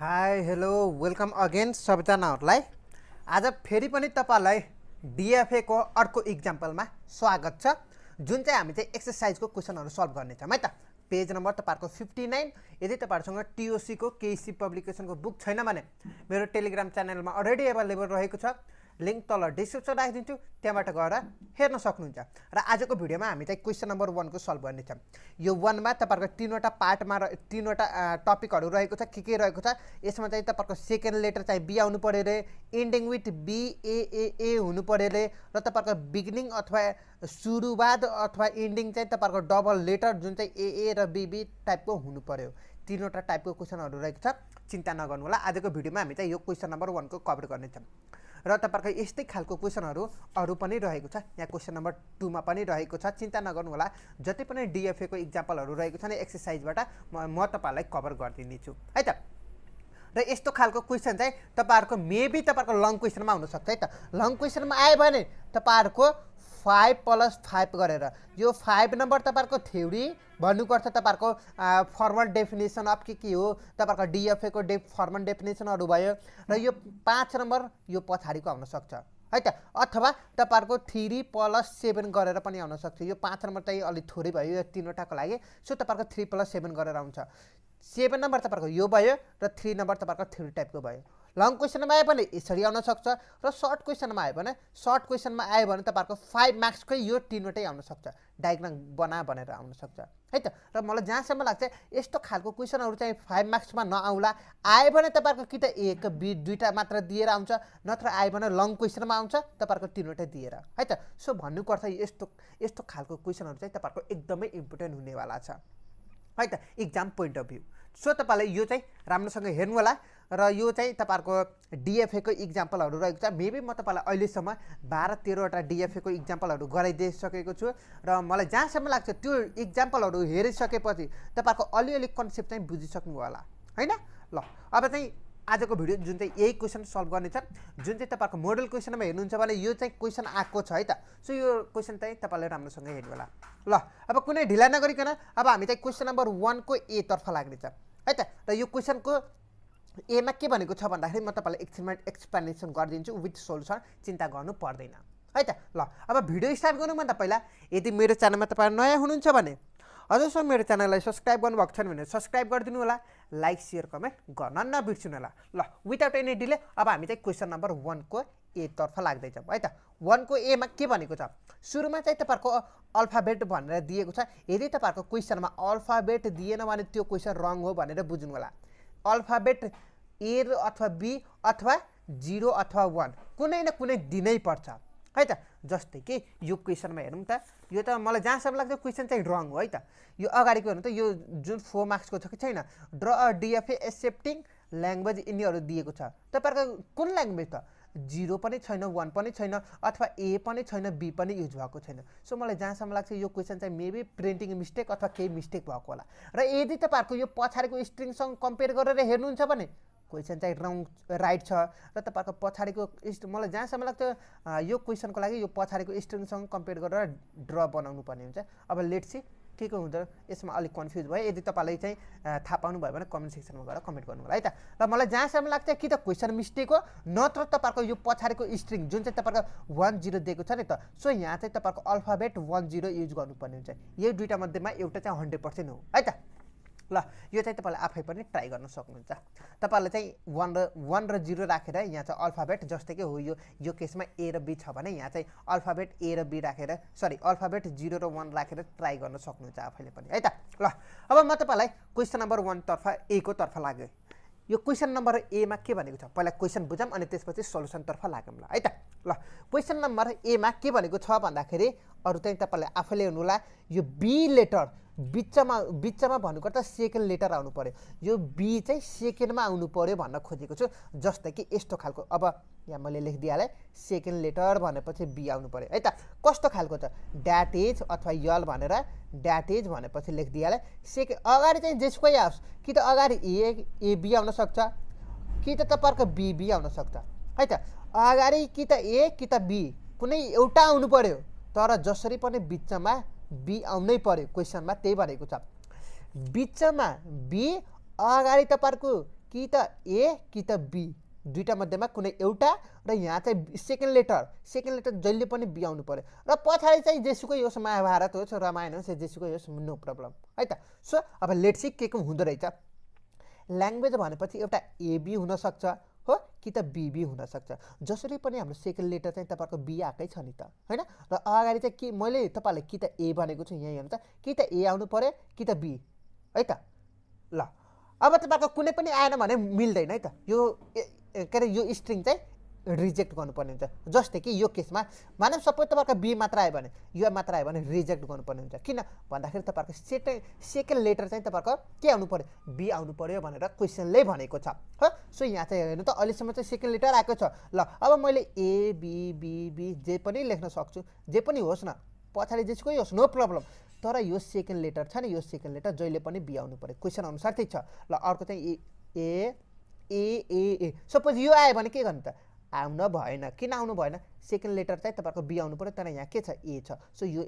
high hello welcome again सबैजनाहरूलाई आज फेरि पनि तपाईँलाई डिएफएको अर्को इक्जाम्पलमा स्वागत छ जुन चाहिँ हामी चाहिँ एक्सर्साइजको क्वेसनहरू सल्भ गर्नेछौँ है त पेज नम्बर तपाईँहरूको फिफ्टी नाइन यदि तपाईँहरूसँग टिओसीको केसी पब्लिकेसनको बुक छैन भने मेरो टेलिग्राम च्यानलमा अलरेडी एभाइलेबल रहेको छ लिङ्क तल डिस्क्रिप्सन राखिदिन्छु त्यहाँबाट गएर हेर्न सक्नुहुन्छ र आजको भिडियोमा हामी चाहिँ क्वेसन नम्बर वानको सल्भ गर्नेछौँ यो वानमा तपाईँहरूको तिनवटा पार्टमा र तिनवटा टपिकहरू रहेको छ के के रहेको छ यसमा चाहिँ तपाईँहरूको सेकेन्ड लेटर चाहिँ बी आउनु पऱ्यो अरे इन्डिङ विथ बिएएए हुनु पऱ्यो अरे र तपाईँहरूको बिगिनिङ अथवा सुरुवात अथवा इन्डिङ चाहिँ तपाईँहरूको डबल लेटर जुन चाहिँ एए र बिबी टाइपको हुनु पऱ्यो तिनवटा टाइपको क्वेसनहरू रहेको छ चिन्ता नगर्नु होला आजको भिडियोमा हामी चाहिँ यो क्वेसन नम्बर वानको कभर गर्नेछौँ र तपाईँहरूको यस्तै खालको क्वेसनहरू अरू पनि रहेको छ यहाँ क्वेसन नम्बर टूमा पनि रहेको छ चिन्ता नगर्नु होला जति पनि डिएफएको इक्जाम्पलहरू रहेको छ नि एक्सर्साइजबाट म तपाईँहरूलाई कभर गरिदिनेछु है त र यस्तो खालको क्वेसन चाहिँ तपाईँहरूको मेबी तपाईँहरूको लङ क्वेसनमा हुनसक्छ है त लङ क्वेसनमा आयो भने तपाईँहरूको फाइभ प्लस फाइभ गरेर यो फाइभ नम्बर तपाईँहरूको थ्योरी भन्नुपर्छ तपाईँहरूको फर्मल डेफिनेसन अफ के के हो तपाईँहरूको डिएफएको डे फर्मल डेफिनेसनहरू भयो र यो पाँच नम्बर यो पछाडिको आउनसक्छ है त अथवा तपाईँहरूको थ्री प्लस सेभेन गरेर पनि आउनसक्छ यो पाँच नम्बर चाहिँ अलिक थोरै भयो यो तिनवटाको लागि सो तपाईँहरूको थ्री प्लस सेभेन गरेर आउँछ सेभेन नम्बर तपाईँहरूको यो भयो र थ्री नम्बर तपाईँहरूको थ्री टाइपको भयो लङ क्वेसनमा आयो भने यसरी आउन सक्छ र सर्ट क्वेसनमा आयो भने सर्ट क्वेसनमा आयो भने तपाईँहरूको फाइभ मार्क्सकै यो तिनवटै आउनसक्छ डायग्राम बना भनेर आउनसक्छ है त र मलाई जहाँसम्म लाग्छ यस्तो खालको क्वेसनहरू चाहिँ फाइभ मार्क्समा नआउला आयो भने तपाईँहरूको कि त एक बि दुईवटा मात्र दिएर आउँछ नत्र आयो भने लङ क्वेसनमा आउँछ तपाईँहरूको तिनवटै दिएर है त सो भन्नुको अर्थ यस्तो यस्तो खालको क्वेसनहरू चाहिँ तपाईँहरूको एकदमै इम्पोर्टेन्ट हुनेवाला छ है त exam point of view so तपाईँलाई यो चाहिँ राम्रोसँग हेर्नु होला र यो चाहिँ तपाईँहरूको डिएफएको इक्जाम्पलहरू रहेको छ मेबी म तपाईँलाई अहिलेसम्म बाह्र तेह्रवटा डिएफएको इक्जाम्पलहरू गराइदिइसकेको छु र मलाई जहाँसम्म लाग्छ त्यो इक्जाम्पलहरू हेरिसकेपछि तपाईँहरूको अलिअलि कन्सेप्ट चाहिँ बुझिसक्नु होला होइन ल अब चाहिँ आजको भिडियो जुन चाहिँ यही क्वेसन सल्भ गर्नेछ जुन चाहिँ तपाईँहरूको मोडल क्वेसनमा हेर्नुहुन्छ भने यो चाहिँ क्वेसन आएको छ है त सो यो क्वेसन चाहिँ तपाईँले राम्रोसँग हेर्नु होला ल अब कुनै ढिला नगरिकन अब हामी चाहिँ क्वेसन नम्बर वानको एतर्फ लाग्नेछ है त र यो क्वेसनको एमा के भनेको छ भन्दाखेरि म तपाईँलाई एकछिनमा एक्सप्लेनेसन गरिदिन्छु विथ सोल्युसन चिन्ता गर्नु पर्दैन है त ल अब भिडियो स्टार्ट गर्नुभन्दा पहिला यदि मेरो च्यानलमा तपाईँ नयाँ हुनुहुन्छ भने अझसम्म मेरो च्यानललाई सब्सक्राइब गर्नुभएको छैन भने सब्सक्राइब गरिदिनु होला लाइक सेयर कमेन्ट गर्न नबिर्सिनु होला ल विदाउट एनी डिले अब हामी चाहिँ क्वेसन नम्बर वानको एतर्फ लाग्दैछौँ है त वानको एमा के भनेको छ सुरुमा चाहिँ तपाईँहरूको अल्फाबेट भनेर दिएको छ यदि तपाईँहरूको क्वेसनमा अल्फाबेट दिएन भने त्यो क्वेसन रङ हो भनेर बुझ्नु होला अल्फाबेट ए र अथवा बी अथवा जिरो अथवा वान कुनै न कुनै दिनै पर्छ है त जस्तै कि यो क्वेसनमा हेरौँ त यो त मलाई जहाँसम्म लाग्छ क्वेसन चाहिँ रङ हो है त यो अगाडिको हेर्नु त यो जुन फोर मार्क्सको छ कि छैन draw a DFA accepting language यिनीहरू दिएको छ तपाईँहरूको कुन ल्याङ्ग्वेज त जिरो पनि छैन वान पनि छैन अथवा ए पनि छैन बी पनि युज भएको छैन सो मलाई जहाँसम्म लाग्छ यो क्वेसन चाहिँ मेबी प्रिन्टिङ मिस्टेक अथवा केही मिस्टेक भएको होला र यदि तपाईँहरूको यो पछाडिको स्ट्रिङसँग कम्पेयर गरेर हेर्नुहुन्छ भने क्वेसन चाहिँ रङ राइट छ र तपाईँहरूको पछाडिको मलाई जहाँसम्म लाग्छ यो क्वेसनको लागि यो पछाडिको स्ट्रिङसँग कम्पेयर गरेर ड्र बनाउनु पर्ने हुन्छ अब लेट्सी के को हुन्छ यसमा अलिक कन्फ्युज भयो यदि तपाईँलाई चाहिँ थाहा पाउनुभयो भने कमेन्ट सेक्सनमा गएर कमेन्ट गर्नु होला है त र मलाई जहाँसम्म लाग्छ कि त क्वेसन मिस्टेक हो नत्र तपाईँहरूको यो पछाडिको स्ट्रिङ जुन चाहिँ तपाईँको वान जिरो दिएको छ नि त सो यहाँ चाहिँ तपाईँहरूको अल्फाबेट वान जिरो युज गर्नुपर्ने हुन्छ यही दुइटा मध्येमा एउटा चाहिँ हन्ड्रेड पर्सेन्ट हो है त ल यो चाहिँ तपाईँले आफै पनि ट्राई गर्न सक्नुहुन्छ तपाईँले चाहिँ वान र वान र जिरो राखेर यहाँ चाहिँ अल्फाबेट जस्तै कि हो यो यो केसमा ए र बी छ भने यहाँ चाहिँ अल्फाबेट ए र बी राखेर सरी अल्फाबेट जिरो र वान राखेर ट्राई गर्न सक्नुहुन्छ आफैले पनि है त ल अब म तपाईँलाई क्वेसन नम्बर वानतर्फ एको तर्फ लाग्यो यो क्वेसन नम्बर एमा के भनेको छ पहिला क्वेसन बुझौँ अनि त्यसपछि सल्युसनतर्फ लागौँ ल है त ल क्वेसन नम्बर एमा के भनेको छ भन्दाखेरि अरू चाहिँ तपाईँले आफैले होला यो बी लेटर बिचमा बिचमा भन्नुको भन्नुपर्दा सेकेन्ड लेटर आउनु पऱ्यो यो बी चाहिँ सेकेन्डमा आउनु पऱ्यो भन्न खोजेको छु जस्तै कि यस्तो खालको अब यहाँ मैले लेखिदिइहालेँ सेकेन्ड लेटर भनेपछि बी आउनु पऱ्यो है त कस्तो खालको त ड्याट इज अथवा यल भनेर ड्याट इज भनेपछि लेखिदिइहालेँ सेके अगाडि चाहिँ जेसुकै आओस् कि त अगाडि ए एबी आउनसक्छ कि त तपाईँहरूको बिबी आउनसक्छ है त अगाडि कि त ए कि त बी कुनै एउटा आउनु पऱ्यो तर जसरी पनि बिचमा बी आउनै पऱ्यो क्वेसनमा त्यही भनेको छ बिचमा बी अगाडि तपाईँहरूको कि त ए कि त बी दुईवटा मध्येमा कुनै एउटा र यहाँ चाहिँ सेकेन्ड लेटर सेकेन्ड लेटर जहिले पनि बिहाउनु पऱ्यो र पछाडि चाहिँ जेसुकै होस् महाभारत होस् रामायण होस् जेसुकै होस् नो प्रब्लम है त सो अब सी के को हुँदो रहेछ ल्याङ्ग्वेज भनेपछि एउटा एबी हुनसक्छ हो कि त बिबी हुनसक्छ जसरी पनि हाम्रो सेकेन्ड लेटर चाहिँ तपाईँको बी आएकै छ नि त होइन र अगाडि चाहिँ के मैले तपाईँलाई कि त ए भनेको छु यहाँ हेर्नु त कि त ए आउनु पऱ्यो कि त बी है त ल अब तपाईँको कुनै पनि आएन भने मिल्दैन है त यो के अरे यो स्ट्रिङ चाहिँ रिजेक्ट गर्नुपर्ने हुन्छ जस्तै कि यो केसमा मानव सपोज तपाईँको बी मात्र आयो भने यो मात्र आयो भने रिजेक्ट गर्नुपर्ने हुन्छ किन भन्दाखेरि तपाईँहरूको सेट सेकेन्ड लेटर चाहिँ तपाईँहरूको के आउनु पऱ्यो बी आउनु पऱ्यो भनेर क्वेसनले भनेको छ हो सो यहाँ चाहिँ हेर्नु त अहिलेसम्म चाहिँ सेकेन्ड लेटर आएको छ ल अब मैले ए बी बी बी जे पनि लेख्न सक्छु जे पनि होस् न पछाडि जेसुकै होस् नो प्रब्लम तर यो सेकेन्ड लेटर छ नि यो सेकेन्ड लेटर जहिले पनि बी आउनु पऱ्यो क्वेसन अनुसार ठिक छ ल अर्को चाहिँ ए ए ए ए सपोज यो आयो भने के गर्नु त आउन भएन किन आउनु भएन सेकेन्ड लेटर चाहिँ तपाईँको बी आउनु पऱ्यो तर यहाँ के छ ए छ सो यो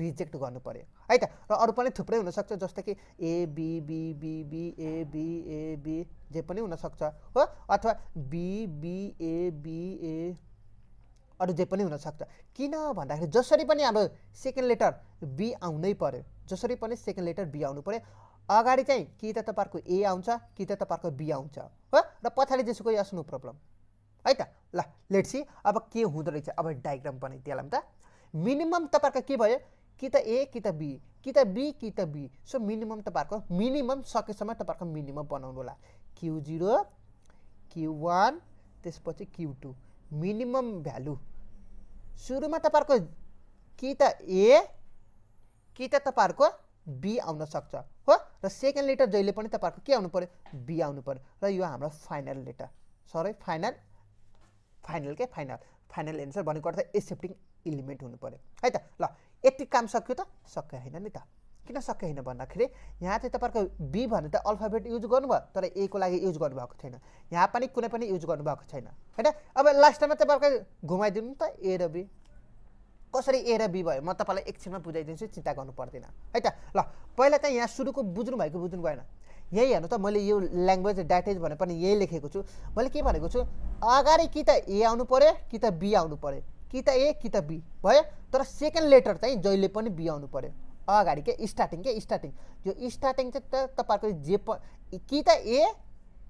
रिजेक्ट गर्नु पऱ्यो है त र अरू पनि थुप्रै हुनसक्छ जस्तो कि A B B B B A B A B जे पनि हुनसक्छ हो अथवा B B A B A अरू जे पनि हुनसक्छ किन भन्दाखेरि जसरी पनि अब सेकेन्ड लेटर बी आउनै पऱ्यो जसरी पनि सेकेन्ड लेटर बी आउनु पऱ्यो अगाडि चाहिँ कि त तपाईँहरूको ए आउँछ कि त तपाईँहरूको बी आउँछ हो र पछाडि जेसुको यस नो प्रब्लम है त ल लेट्सी अब के हुँदो रहेछ अब डायग्राम पनि त मिनिमम तपाईँहरूको के भयो कि त ए कि त बी कि त बी कि त बी सो मिनिमम तपाईँहरूको मिनिमम सकेसम्म तपाईँहरूको मिनिमम बनाउनु होला क्यु जिरो क्यु वान त्यसपछि क्यु टू मिनिमम भ्यालु सुरुमा तपाईँहरूको कि त ए कि त तपाईँहरूको बी आउन सक्छ हो र सेकेन्ड लेटर जहिले पनि तपाईँहरूको के आउनु पऱ्यो बी आउनु पऱ्यो र यो हाम्रो final letter sorry final final के फाइनल फाइनल एन्सर भनेको अर्थ एक्सेप्टिङ इलिमेन्ट हुनु पऱ्यो है त ल यति काम सक्यो त सक्यो होइन नि त किन सक्यो होइन भन्दाखेरि यहाँ चाहिँ तपाईँहरूको बी भने त अल्फाबेट युज गर्नुभयो तर ए को लागि युज गर्नुभएको छैन यहाँ पनि कुनै पनि युज गर्नुभएको छैन होइन अब लास्टमा तपाईँको घुमाइदिनु त ए र बी कसरी ए र बी भयो म तपाईँलाई एकछिनमा बुझाइदिन्छु चिन्ता गर्नु पर्दैन है त ल पहिला त यहाँ सुरुको बुझ्नु भएको बुझ्नु भएन यही हेर्नु त मैले यो ल्याङ्ग्वेज डाटेज भनेर पनि यही लेखेको छु मैले के भनेको छु अगाडि कि त ए आउनु पऱ्यो कि त बी आउनु पऱ्यो कि त ए कि त बी भयो तर सेकेन्ड लेटर चाहिँ जहिले पनि बी आउनु पऱ्यो अगाडि के स्टार्टिङ के स्टार्टिङ यो स्टार्टिङ चाहिँ त तपाईँहरूको जे प कि त ए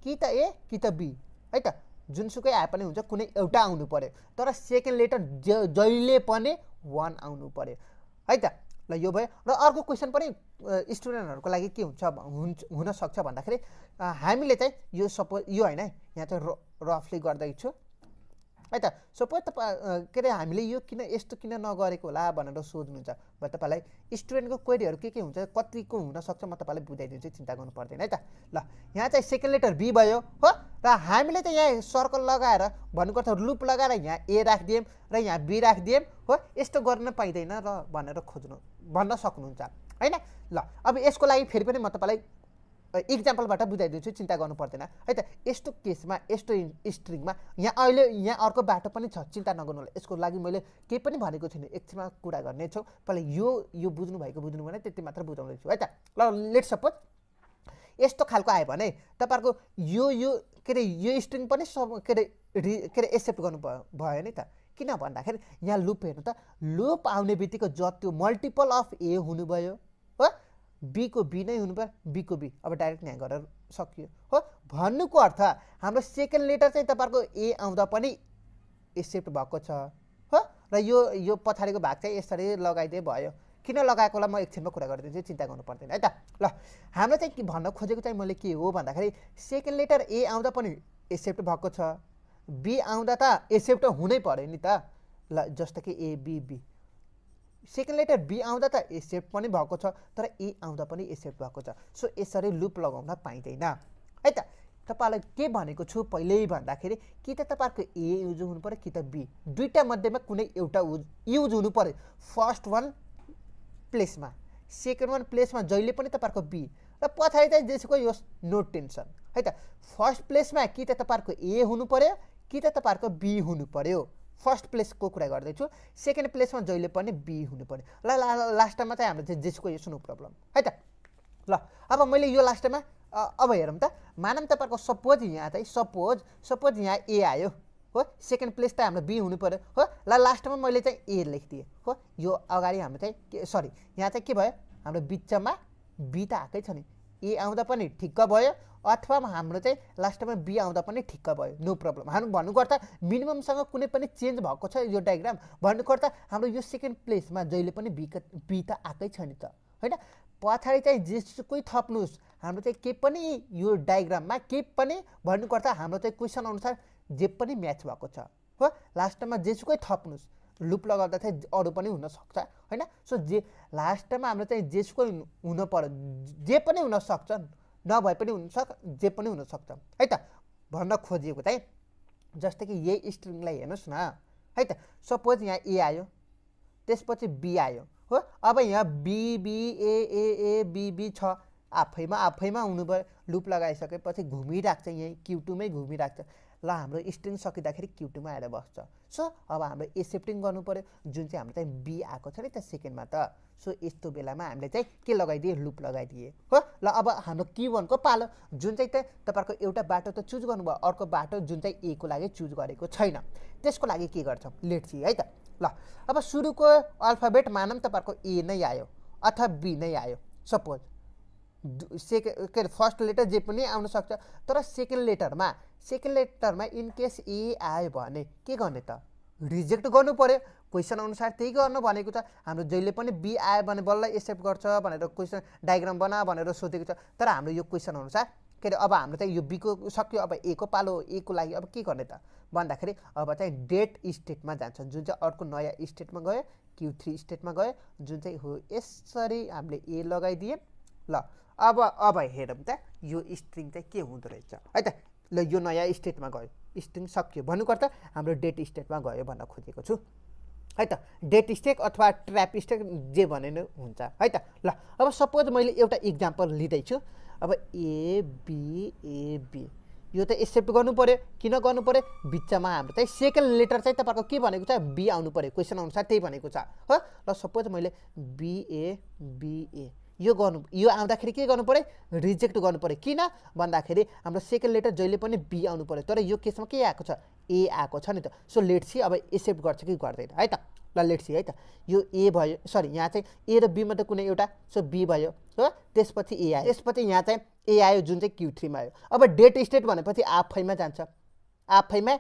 कि त ए कि त बी है त जुनसुकै आए पनि हुन्छ कुनै एउटा आउनु पऱ्यो तर सेकेन्ड लेटर ज जहिले पनि वान आउनु पऱ्यो है त ल यो भयो र अर्को क्वेसन पनि स्टुडेन्टहरूको लागि के हुन्छ हुन्छ हुनसक्छ भन्दाखेरि हामीले चाहिँ यो सपोज यो होइन यहाँ चाहिँ र रफली गर्दैछु है त सपोज तपाईँ के अरे हामीले यो किन यस्तो किन नगरेको होला भनेर सोध्नुहुन्छ म तपाईँलाई स्टुडेन्टको क्वेरीहरू के के हुन्छ कतिको हुनसक्छ म तपाईँलाई बुझाइदिन्छु चिन्ता गर्नु पर्दैन है त ल यहाँ चाहिँ सेकेन्ड लेटर बी भयो हो र हामीले त यहाँ सर्कल लगाएर भनेको अर्थ लुप लगाएर यहाँ ए राखिदियौँ र यहाँ बी राखिदियौँ हो यस्तो गर्न पाइँदैन र भनेर खोज्नु भन्न सक्नुहुन्छ होइन ल अब यसको लागि फेरि पनि म तपाईँलाई इक्जाम्पलबाट बुझाइदिन्छु चिन्ता गर्नु पर्दैन है त यस्तो केसमा यस्तो स्ट्रिङमा यहाँ अहिले यहाँ अर्को बाटो पनि छ चिन्ता नगर्नु होला यसको लागि मैले केही पनि भनेको छुइनँ एकछिनमा कुरा गर्नेछौँ पहिला यो यो बुझ्नु भएको बुझ्नु भने त्यति मात्र बुझाउँदैछु है त ल लेट सपोज यस्तो खालको आयो भने तपाईँहरूको यो यो के अरे यो स्ट्रिङ पनि सब के अरे रि के अरे एक्सेप्ट गर्नु भयो नि त किन भन्दाखेरि यहाँ लुप हेर्नु त लुप आउने बित्तिकै जति मल्टिपल अफ ए हुनुभयो हो बीको बी नै हुनुभयो बीको बी अब डाइरेक्ट यहाँ गरेर सकियो हो भन्नुको अर्थ हाम्रो सेकेन्ड लेटर चाहिँ तपाईँहरूको ए आउँदा पनि एक्सेप्ट भएको छ हो र यो यो पछाडिको भाग चाहिँ यसरी लगाइदिए भयो किन लगाएको होला म एकछिनमा कुरा गरिदिन्छु चिन्ता गर्नु पर्दैन है त ल हाम्रो चाहिँ भन्न खोजेको चाहिँ मैले के हो भन्दाखेरि सेकेन्ड लेटर ए आउँदा पनि एक्सेप्ट भएको छ बी आउँदा त एक्सेप्ट हुनै पऱ्यो नि त ल जस्तो कि एबिबी सेकेन्ड लेटर बी आउँदा त एक्सेप्ट पनि भएको छ तर ए आउँदा पनि एक्सेप्ट भएको छ सो यसरी लुप लगाउन पाइँदैन है त तपाईँलाई के भनेको छु पहिल्यै भन्दाखेरि कि त तपाईँहरूको ए युज हुनु पऱ्यो कि त बी दुइटा मध्येमा कुनै एउटा युज हुनु पऱ्यो फर्स्ट वान प्लेसमा सेकेन्ड वान प्लेसमा जहिले पनि तपाईँहरूको बी र पछाडि चाहिँ जेसुको यो नो टेन्सन है त फर्स्ट प्लेसमा कि त तपाईँहरूको ए हुनु पऱ्यो कि त तपाईँहरूको बी हुनु पऱ्यो फर्स्ट प्लेसको कुरा गर्दैछु सेकेन्ड प्लेसमा जहिले पनि बी हुनु पऱ्यो ल लास्टमा चाहिँ हाम्रो चाहिँ जेसुको यो सुनु प्रब्लम है त ल अब मैले यो लास्टमा अब हेरौँ त मानम तपाईँहरूको सपोज यहाँ चाहिँ सपोज सपोज यहाँ ए आयो हो सेकेन्ड प्लेस त हाम्रो बी हुनु पऱ्यो हो ल लास्टमा मैले चाहिँ ए लेखिदिएँ हो यो अगाडि हाम्रो चाहिँ के सरी यहाँ चाहिँ के भयो हाम्रो बिचमा बी त आएकै छ नि ए आउँदा पनि ठिक्क भयो अथवा हाम्रो चाहिँ लास्टमा बी आउँदा पनि ठिक्क भयो नो प्रब्लम हाम्रो भन्नुपर्दा मिनिममसँग कुनै पनि चेन्ज भएको छ यो डायग्राम भन्नुपर्दा हाम्रो यो सेकेन्ड प्लेसमा जहिले पनि बी बी त आएकै छ नि त होइन पछाडि चाहिँ जेसुकै थप्नुहोस् हाम्रो चाहिँ केही पनि यो डायग्राममा केही पनि भन्नुपर्दा हाम्रो चाहिँ क्वेसन अनुसार जे पनि म्याच भएको छ हो लास्टमा टाइममा जेसुकै थप्नुहोस् लुप लगाउँदा चाहिँ अरू पनि हुनसक्छ होइन सो जे लास्ट टाइममा हाम्रो चाहिँ जेसुकै हुन पर्यो जे पनि हुनसक्छ नभए पनि हुनसक् जे पनि हुनसक्छ है त भन्न खोजिएको चाहिँ जस्तै कि यही स्ट्रिङलाई हेर्नुहोस् न है त सपोज यहाँ ए आयो त्यसपछि बी आयो हो अब यहाँ ए ए ए बी छ आफैमा आफैमा हुनु लुप लगाइसकेपछि घुमिरहेको छ यहीँ क्युटुमै घुमिरहेको छ ल हाम्रो स्ट्रिङ सकिँदाखेरि क्युटीमा आएर बस्छ सो अब हाम्रो एसेप्टिङ गर्नु पऱ्यो जुन चाहिँ हाम्रो चाहिँ बी आएको छ नि त सेकेन्डमा त सो यस्तो बेलामा हामीले चाहिँ के लगाइदिए लुप लगाइदिए हो ल अब हाम्रो के वानको पालो जुन चाहिँ त तपाईँहरूको एउटा बाटो त चुज गर्नुभयो अर्को बाटो जुन चाहिँ ए को लागि चुज गरेको छैन त्यसको लागि के गर्छौँ लेट्सी है त ल अब सुरुको अल्फाबेट मानौँ तपाईँहरूको ए नै आयो अथवा बी नै आयो सपोज सेके के अरे फर्स्ट लेटर जे पनि आउन सक्छ तर सेकेन्ड लेटरमा सेकेन्ड लेटरमा इन केस ए आयो भने के गर्ने त रिजेक्ट गर्नु पऱ्यो क्वेसन अनुसार त्यही गर्नु भनेको छ हाम्रो जहिले पनि बी आयो भने बल्ल एक्सेप्ट गर्छ भनेर क्वेसन डायग्राम बना भनेर सोधेको छ तर हाम्रो यो क्वेसन अनुसार के अरे अब हाम्रो चाहिँ यो बीको सक्यो अब ए को पालो ए को लागि अब के गर्ने त भन्दाखेरि अब चाहिँ डेट स्टेटमा जान्छ जुन चाहिँ अर्को नयाँ स्टेटमा गयो क्यु थ्री स्टेटमा गयो जुन चाहिँ हो यसरी हामीले ए लगाइदिएँ ल अब अब हेरौँ त यो स्ट्रिङ चाहिँ के हुँदो रहेछ है त ल यो नयाँ स्टेटमा गयो स्ट्रिङ सकियो भन्नुपर्दा हाम्रो डेट स्टेटमा गयो भन्न खोजेको छु है त डेट स्टेक अथवा ट्र्याप स्टेक जे भने नै हुन्छ है त ल अब सपोज मैले एउटा इक्जाम्पल लिँदैछु अब एबिएबी यो त एक्सेप्ट गर्नु पऱ्यो किन गर्नु पऱ्यो बिचमा हाम्रो चाहिँ सेकेन्ड लेटर चाहिँ तपाईँको के भनेको छ बी आउनु पऱ्यो क्वेसन अनुसार त्यही भनेको छ हो ल सपोज मैले बिए बिए यो गर्नु यो आउँदाखेरि के गर्नु पऱ्यो रिजेक्ट गर्नु पऱ्यो किन भन्दाखेरि हाम्रो सेकेन्ड लेटर जहिले पनि बी आउनु पऱ्यो तर यो केसमा के आएको छ ए आएको छ नि त सो लेट सी अब एक्सेप्ट गर्छ कि गर्दैन है त ल लेट सी है त यो ए भयो सरी यहाँ चाहिँ ए र बीमा त कुनै एउटा सो बी भयो हो त्यसपछि ए आयो त्यसपछि यहाँ चाहिँ ए आयो जुन चाहिँ क्यु थ्रीमा आयो अब डेट स्टेट भनेपछि आफैमा जान्छ आफैमा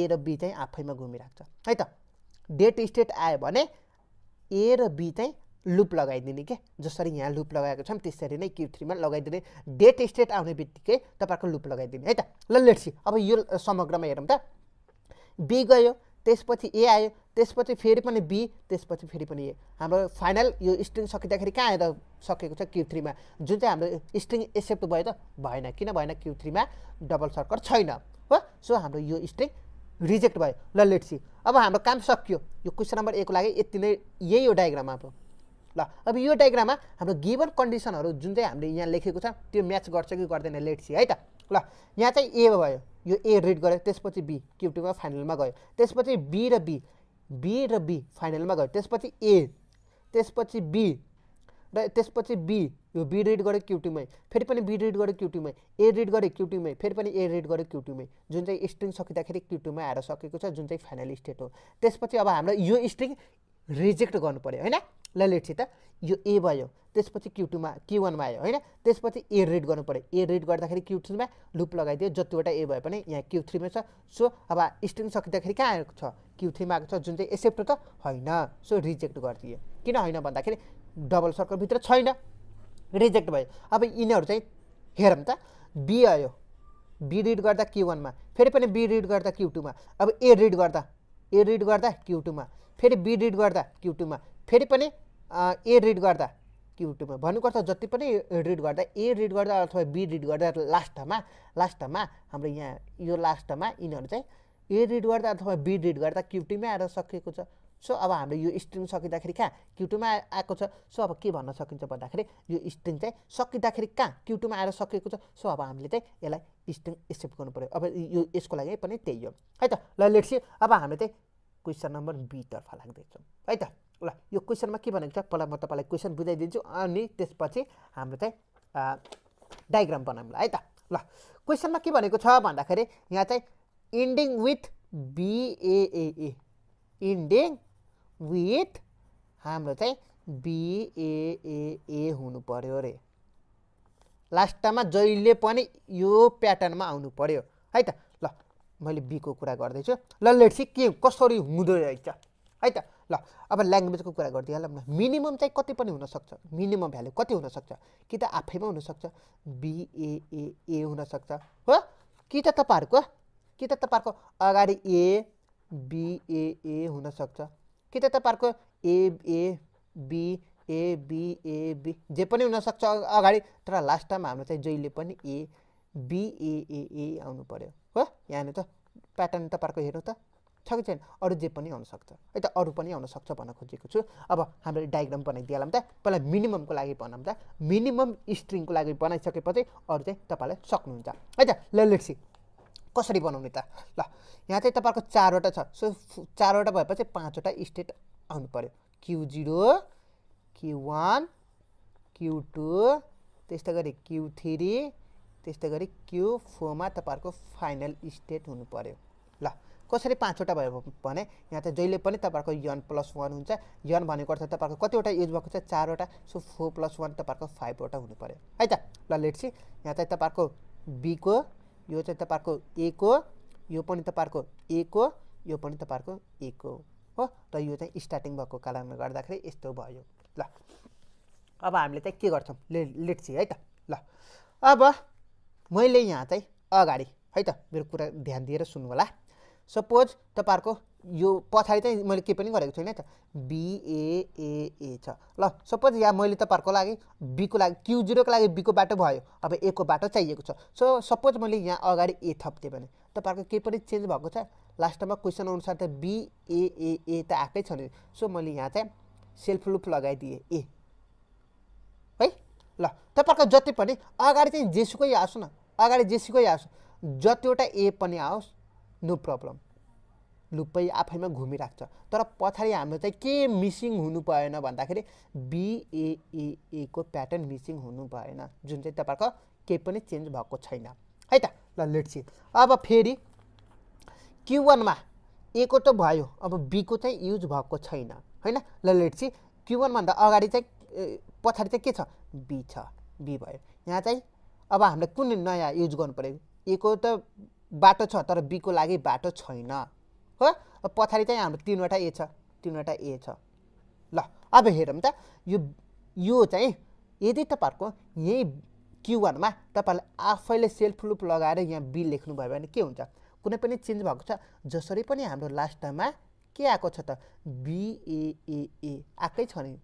ए र बी चाहिँ आफैमा घुमिरहेको छ है त डेट स्टेट आयो भने ए र बी चाहिँ लुप लगाइदिने के जसरी यहाँ लुप लगाएको छौँ त्यसरी नै क्यु थ्रीमा लगाइदिने डेट स्टेट आउने बित्तिकै तपाईँको लुप लगाइदिने है त ल लेट्सी अब यो समग्रमा हेरौँ त बी गयो त्यसपछि ए आयो त्यसपछि फेरि पनि बी त्यसपछि फेरि पनि ए हाम्रो फाइनल यो स्ट्रिङ सकिँदाखेरि कहाँ आएर सकेको छ क्यु थ्रीमा जुन चाहिँ हाम्रो स्ट्रिङ एक्सेप्ट भयो त भएन किन भएन क्यु थ्रीमा डबल सर्कट छैन हो सो हाम्रो यो स्ट्रिङ रिजेक्ट भयो ल लेट्सी अब हाम्रो काम सकियो यो क्वेसन नम्बर को लागि यति नै यही हो डायग्राम अब ल अब यो डायग्राममा हाम्रो गिभन कन्डिसनहरू जुन चाहिँ हामीले यहाँ लेखेको छ त्यो म्याच गर्छ कि गर्दैन लेट सी है त ल यहाँ चाहिँ ए भयो यो ए रिड गऱ्यो त्यसपछि बी क्युबमा फाइनलमा गयो त्यसपछि बी र बी बी र बी फाइनलमा गयो त्यसपछि ए त्यसपछि बी र त्यसपछि बी यो बी रिड गऱ्यो क्युटीमै फेरि पनि बी रिड गऱ्यो क्युटीमै ए रिड गऱ्यो क्युटीमै फेरि पनि ए रिड गऱ्यो क्युटीमै जुन चाहिँ स्ट्रिङ सकिँदाखेरि क्युटीमा आएर सकेको छ जुन चाहिँ फाइनल स्टेट हो त्यसपछि अब हाम्रो यो स्ट्रिङ रिजेक्ट गर्नु पऱ्यो होइन त यो ए भयो त्यसपछि क्यु टूमा क्यु वानमा आयो होइन त्यसपछि ए रिड गर्नु पऱ्यो ए रिड गर्दाखेरि क्यु थ्रीमा लुप लगाइदियो जतिवटा ए भए पनि यहाँ क्यु थ्रीमा छ सो अब स्ट्रिङ सकिँदाखेरि कहाँ आएको छ क्यु थ्रीमा आएको छ जुन चाहिँ एक्सेप्ट त होइन सो रिजेक्ट गरिदियो किन होइन भन्दाखेरि डबल सर्कलभित्र छैन रिजेक्ट भयो अब यिनीहरू चाहिँ हेरौँ त बी आयो बी रिड गर्दा क्यु वानमा फेरि पनि बी रिड गर्दा क्यु टूमा अब ए रिड गर्दा ए रिड गर्दा क्यु टूमा फेरि बी रिड गर्दा क्यु टूमा फेरि पनि ए रिड गर्दा क्युटुमा भन्नुको अर्थ जति पनि रिड गर्दा ए रिड गर्दा अथवा बी रिड गर्दा लास्टमा लास्टमा हाम्रो यहाँ यो लास्टमा यिनीहरू चाहिँ ए रिड गर्दा अथवा बी रिड गर्दा क्युटीमै आएर सकिएको छ सो अब हाम्रो यो स्ट्रिङ सकिँदाखेरि कहाँ क्युटुमा आएको छ सो अब के भन्न सकिन्छ भन्दाखेरि यो स्ट्रिङ चाहिँ सकिँदाखेरि कहाँ क्युटुमा आएर सकिएको छ सो अब हामीले चाहिँ यसलाई स्ट्रिङ एक्सेप्ट गर्नु पऱ्यो अब यो यसको लागि पनि त्यही हो है त ल लेट्सी अब हामीले चाहिँ क्वेसन नम्बर बीतर्फ लाग्दैछौँ है त ल यो क्वेसनमा के भनेको छ पहिला म तपाईँलाई क्वेसन बुझाइदिन्छु अनि त्यसपछि हाम्रो चाहिँ डायग्राम बनाउँला है त ल क्वेसनमा के भनेको छ भन्दाखेरि यहाँ चाहिँ ending with B A A ending with हाम्रो चाहिँ बिएएए e हुनु पऱ्यो अरे लास्टमा जहिले पनि यो प्याटर्नमा आउनु पऱ्यो है त ल मैले बीको कुरा गर्दैछु ल लेट्सी के कसरी हुँदो रहेछ है त ल अब ल्याङ्ग्वेजको कुरा गरिदिइहालौँ न मिनिमम चाहिँ कति पनि हुनसक्छ मिनिमम भ्याल्यु कति हुनसक्छ कि त आफैमा हुनसक्छ बिएएए हुनसक्छ हो कि त तपाईँहरूको कि त तपाईँहरूको अगाडि ए बिएए हुनसक्छ कि त तपाईँहरूको बी जे पनि हुनसक्छ अगाडि तर लास्ट टाइम हाम्रो चाहिँ जहिले पनि ए बिएएए आउनु पऱ्यो हो यहाँनिर त प्याटर्न तपाईँहरूको हेर्नु त ठ्याक्कै छैन अरू जे पनि आउनसक्छ है त अरू पनि आउनसक्छ भन्न खोजेको छु अब हामीले डायग्राम बनाइदिइहालौँ त पहिला मिनिममको लागि भनौँ त मिनिमम स्ट्रिङको लागि बनाइसकेपछि अरू चाहिँ तपाईँले सक्नुहुन्छ है त ल लेट्सी कसरी बनाउने त ल यहाँ चाहिँ तपाईँको चारवटा छ सो चारवटा भएपछि पाँचवटा स्टेट आउनु पऱ्यो Q zero Q one Q two त्यस्तै गरी क्यु थ्री त्यस्तै गरी क्यु फोरमा तपाईँहरूको फाइनल स्टेट हुनु पऱ्यो कसरी पाँचवटा भयो भने यहाँ त जहिले पनि तपाईँहरूको यन प्लस वान हुन्छ यन भनेको अर्थ तपाईँहरूको कतिवटा युज भएको छ चारवटा सो फोर प्लस वान तपाईँहरूको फाइभवटा हुनु पऱ्यो है त ल लेट्सी यहाँ चाहिँ तपाईँहरूको बीको यो चाहिँ तपाईँहरूको एको को यो पनि तपाईँहरूको एको को यो पनि तपाईँहरूको एको हो र यो चाहिँ स्टार्टिङ भएको कारणले गर्दाखेरि यस्तो भयो ल अब हामीले चाहिँ के गर्छौँ ले लेट्सी है त ल अब मैले यहाँ चाहिँ अगाडि है त मेरो कुरा ध्यान दिएर सुन्नु होला सपोज तपाईँहरूको यो पछाडि चाहिँ मैले के पनि गरेको छुइनँ त बिएएए छ ल सपोज यहाँ मैले तपाईँहरूको लागि बीको लागि क्यु जिरोको लागि बीको बाटो भयो अब एको बाटो चाहिएको छ सो सपोज मैले यहाँ अगाडि ए थप्थेँ भने तपाईँहरूको केही पनि चेन्ज भएको छ लास्टमा क्वेसन अनुसार त बिएएए त आएकै छ नि सो मैले यहाँ चाहिँ सेल्फ लुप लगाइदिएँ ए है ल तपाईँहरूको जति पनि अगाडि चाहिँ जेसुकै आओस् न अगाडि जेसुकै आओस् जतिवटा ए पनि आओस् नो प्रब्लम लुप्पै आफैमा घुमिराख्छ तर पछाडि हाम्रो चाहिँ के मिसिङ हुनु भएन भन्दाखेरि बिएएएको को प्याटर्न मिसिङ हुनु भएन जुन चाहिँ तपाईँको केही पनि चेन्ज भएको छैन है त ल सी अब फेरि क्युवनमा ए एको त भयो अब बीको चाहिँ युज भएको छैन होइन ल लेट्सी क्यु भन्दा अगाडि चाहिँ पछाडि चाहिँ के छ बी छ बी भयो यहाँ चाहिँ अब हामीले कुन नयाँ युज गर्नु पऱ्यो एको त बाटो छ तर बीको लागि बाटो छैन हो पछाडि चाहिँ हाम्रो तिनवटा ए छ तिनवटा ए छ ल अब हेरौँ त यो यो चाहिँ यदि तपाईँहरूको यहीँ क्युवानमा तपाईँहरूले आफैले सेल्फ लुप लगाएर यहाँ बी लेख्नुभयो भने के हुन्छ कुनै पनि चेन्ज भएको छ जसरी पनि हाम्रो लास्ट टाइममा के आएको छ त बिएएए आएकै छ नि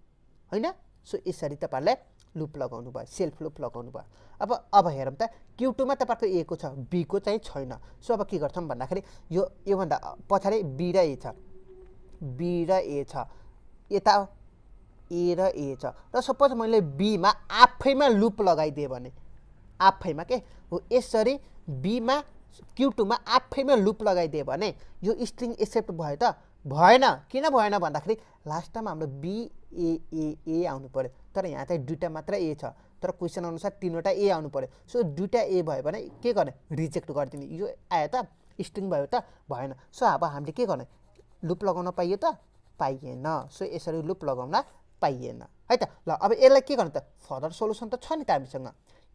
होइन सो यसरी तपाईँहरूलाई लुप लगाउनु भयो सेल्फ लुप लगाउनु भयो अब अब हेरौँ त क्युटुमा तपाईँको ए को छ बीको चाहिँ छैन सो अब के गर्छौँ भन्दाखेरि यो योभन्दा पछाडि बी र ए छ बी र ए छ यता ए र ए छ र सपोज मैले बीमा आफैमा लुप लगाइदिएँ भने आफैमा के हो यसरी बीमा क्युटुमा आफैमा लुप लगाइदिएँ भने यो स्ट्रिङ एक्सेप्ट भयो त भएन किन भएन भन्दाखेरि लास्ट टाइम हाम्रो बिएए आउनु पऱ्यो तर यहाँ चाहिँ दुइटा मात्र ए छ तर क्वेसन अनुसार तिनवटा ए आउनु पऱ्यो सो दुइटा ए भयो भने के गर्ने रिजेक्ट गरिदिने यो आयो त स्ट्रिङ भयो त भएन सो अब हामीले के गर्ने लुप लगाउन पाइयो त पाइएन सो यसरी लुप लगाउन पाइएन है त ल अब यसलाई के गर्ने त फर्दर सोल्युसन त छ नि त हामीसँग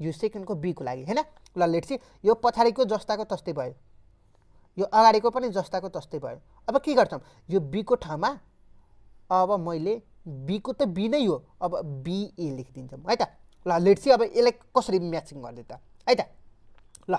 यो सेकेन्डको बीको लागि होइन ल लेट्सी यो पछाडिको जस्ताको तस्तै भयो यो अगाडिको पनि जस्ताको तस्तै भयो अब के गर्छौँ यो बीको ठाउँमा अब मैले बीको त बी नै हो अब बिए लेखिदिन्छौँ है त ल लेट्सी अब यसलाई कसरी म्याचिङ गरिदियो त है त ल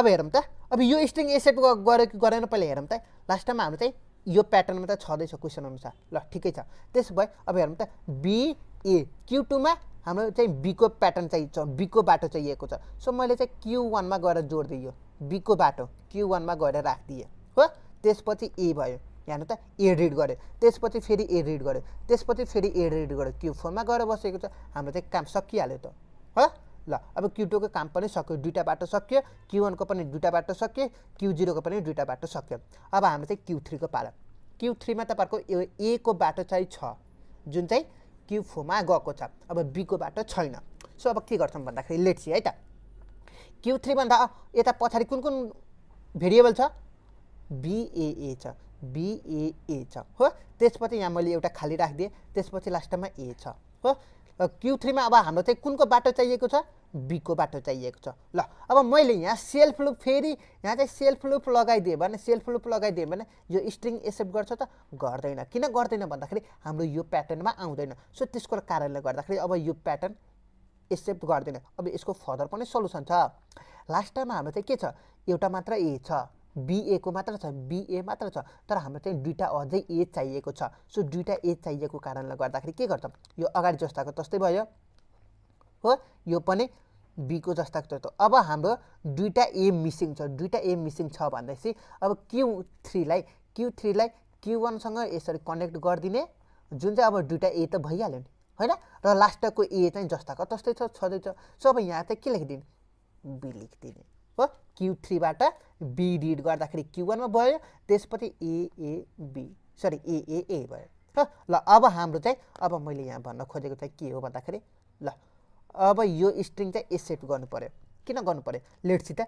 अब हेरौँ त अब यो स्ट्रिङ एसेट गरे कि गरेन पहिला हेरौँ त लास्ट टाइममा हाम्रो चाहिँ यो प्याटर्नमा त छँदैछ क्वेसन अनुसार ल ठिकै छ त्यसो भए अब हेरौँ त बिए क्यु टूमा हाम्रो चाहिँ बिको प्याटर्न चाहिँ छ बिको बाटो चाहिएको छ सो मैले चाहिँ क्यु वानमा गएर जोडिदियो यो बिको बाटो क्यु वानमा गएर राखिदिएँ हो त्यसपछि ए भयो यहाँ त ए रिड गऱ्यो त्यसपछि फेरि ए रिड गऱ्यो त्यसपछि फेरि ए रिड गऱ्यो क्यु फोरमा गएर बसेको छ हाम्रो चाहिँ काम सकिहाल्यो त हो ल अब क्यु टूको काम पनि सक्यो दुइटा बाटो सक्यो क्यु वानको पनि दुइटा बाटो सक्यो क्यु जिरोको पनि दुइटा बाटो सक्यो अब हाम्रो चाहिँ क्यु थ्रीको पालो क्यु थ्रीमा तपाईँहरूको ए को बाटो चाहिँ छ जुन चाहिँ क्युब फोरमा गएको छ अब बाटो छैन सो अब के गर्छौँ भन्दाखेरि लेट्सी है त क्यु थ्रीभन्दा यता पछाडि कुन कुन भेरिएबल छ बिएए छ बिएए छ हो त्यसपछि यहाँ मैले एउटा खाली राखिदिएँ त्यसपछि लास्टमा ए छ हो क्यु थ्रीमा अब हाम्रो चाहिँ कुनको बाटो चाहिएको छ बीको बाटो चाहिएको छ ल अब मैले यहाँ सेल्फ लुप फेरि यहाँ चाहिँ सेल्फ लुप लगाइदिएँ भने सेल्फ लुप लगाइदिएँ भने यो स्ट्रिङ एक्सेप्ट गर्छ त गर्दैन किन गर्दैन भन्दाखेरि हाम्रो यो प्याटर्नमा आउँदैन सो त्यसको कारणले गर्दाखेरि अब यो प्याटर्न एक्सेप्ट गर्दैन अब यसको फर्दर पनि सल्युसन छ लास्ट टाइममा हाम्रो चाहिँ के छ एउटा मात्र ए छ बिएको मात्र छ बिए मात्र छ तर हाम्रो चाहिँ दुईवटा अझै ए चाहिएको छ सो दुईवटा ए चाहिएको कारणले गर्दाखेरि के गर्छ यो अगाडि जस्ताको जस्तै भयो हो यो पनि बीको जस्ताको जस्तो अब हाम्रो दुईवटा ए मिसिङ छ दुईवटा ए मिसिङ छ भनेपछि अब क्यु थ्रीलाई क्यु थ्रीलाई क्यु वानसँग यसरी कनेक्ट गरिदिने जुन चाहिँ अब दुईवटा ए त भइहाल्यो नि होइन र लास्टको ए चाहिँ जस्ताको तस्तै छ छँदैछ सो अब यहाँ चाहिँ के लेखिदिने बी लेखिदिने हो क्यु थ्रीबाट बी डिड गर्दाखेरि क्यु वानमा भयो त्यसपछि एएबी सरी एएए भयो र ल अब हाम्रो चाहिँ अब मैले यहाँ भन्न खोजेको चाहिँ के हो भन्दाखेरि ल अब यो स्ट्रिङ चाहिँ एसेप्ट गर्नु पऱ्यो किन गर्नु पऱ्यो लेट्सी त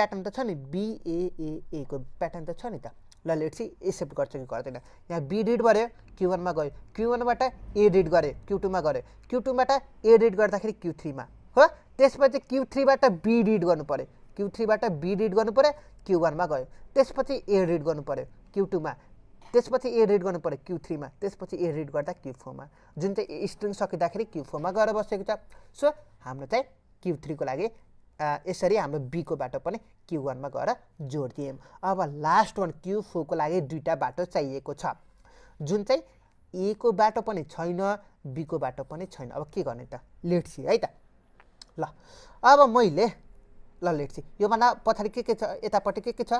प्याटर्न त छ नि बिएएएको को प्याटर्न त छ नि त ल लेट्सी एक्सेप्ट गर्छ कि गर्दैन यहाँ बी डिड गऱ्यो क्यु गयो क्यु वानबाट ए डिड गऱ्यो क्यु गऱ्यो क्यु टूबाट ए डिड गर्दाखेरि क्यु थ्रीमा हो त्यसपछि क्यु थ्रीबाट बी डिड गर्नु पऱ्यो क्यु थ्रीबाट बी रिड गर्नु पऱ्यो क्यु वानमा गयो त्यसपछि ए रिड गर्नु पऱ्यो क्यु टूमा त्यसपछि ए रिड गर्नु पऱ्यो क्यु थ्रीमा त्यसपछि ए रिड गर्दा क्यु फोरमा जुन चाहिँ स्ट्रिङ सकिँदाखेरि क्यु फोरमा गएर बसेको छ सो हाम्रो चाहिँ क्यु थ्रीको लागि यसरी हाम्रो बीको बाटो पनि क्यु वानमा गएर जोड दियौँ अब लास्ट वान क्यु फोरको लागि दुईवटा बाटो चाहिएको छ जुन चाहिँ एको बाटो पनि छैन बीको बाटो पनि छैन अब के गर्ने त लेट्सी है त ल अब मैले ल लेख्छु योभन्दा पछाडि के के छ यतापट्टि के के छ